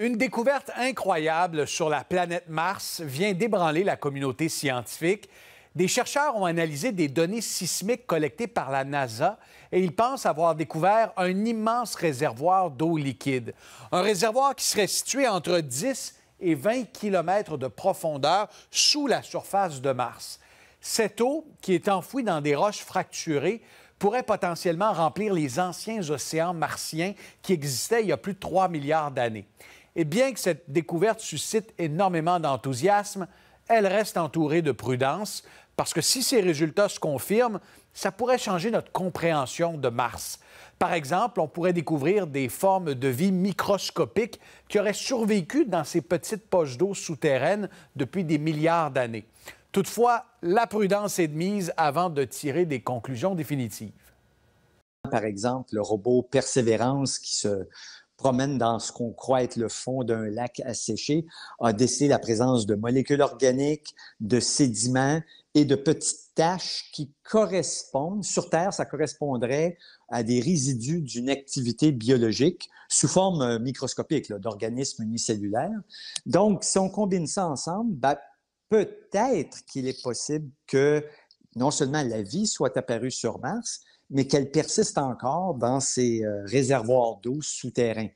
Une découverte incroyable sur la planète Mars vient d'ébranler la communauté scientifique. Des chercheurs ont analysé des données sismiques collectées par la NASA et ils pensent avoir découvert un immense réservoir d'eau liquide. Un réservoir qui serait situé entre 10 et 20 km de profondeur sous la surface de Mars. Cette eau, qui est enfouie dans des roches fracturées, pourrait potentiellement remplir les anciens océans martiens qui existaient il y a plus de 3 milliards d'années. Et bien que cette découverte suscite énormément d'enthousiasme, elle reste entourée de prudence parce que si ces résultats se confirment, ça pourrait changer notre compréhension de Mars. Par exemple, on pourrait découvrir des formes de vie microscopiques qui auraient survécu dans ces petites poches d'eau souterraines depuis des milliards d'années. Toutefois, la prudence est de mise avant de tirer des conclusions définitives. Par exemple, le robot Persévérance qui se promène dans ce qu'on croit être le fond d'un lac asséché, a décidé la présence de molécules organiques, de sédiments et de petites taches qui correspondent, sur Terre, ça correspondrait à des résidus d'une activité biologique sous forme euh, microscopique d'organismes unicellulaires. Donc, si on combine ça ensemble, ben, peut-être qu'il est possible que non seulement la vie soit apparue sur Mars, mais qu'elle persiste encore dans ces euh, réservoirs d'eau souterrains.